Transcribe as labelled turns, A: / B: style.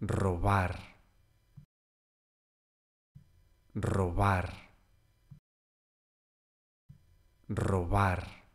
A: robar, robar, robar.